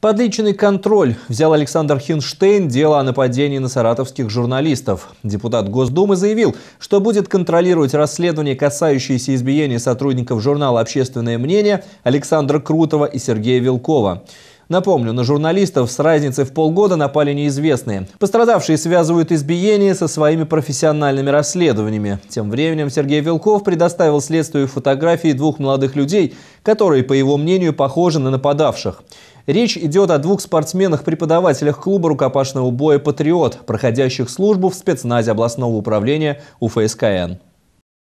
Под личный контроль взял Александр Хинштейн дело о нападении на саратовских журналистов. Депутат Госдумы заявил, что будет контролировать расследование, касающееся избиения сотрудников журнала «Общественное мнение» Александра Крутова и Сергея Вилкова. Напомню, на журналистов с разницей в полгода напали неизвестные. Пострадавшие связывают избиение со своими профессиональными расследованиями. Тем временем Сергей Вилков предоставил следствию фотографии двух молодых людей, которые, по его мнению, похожи на нападавших. Речь идет о двух спортсменах-преподавателях клуба рукопашного боя «Патриот», проходящих службу в спецназе областного управления УФСКН.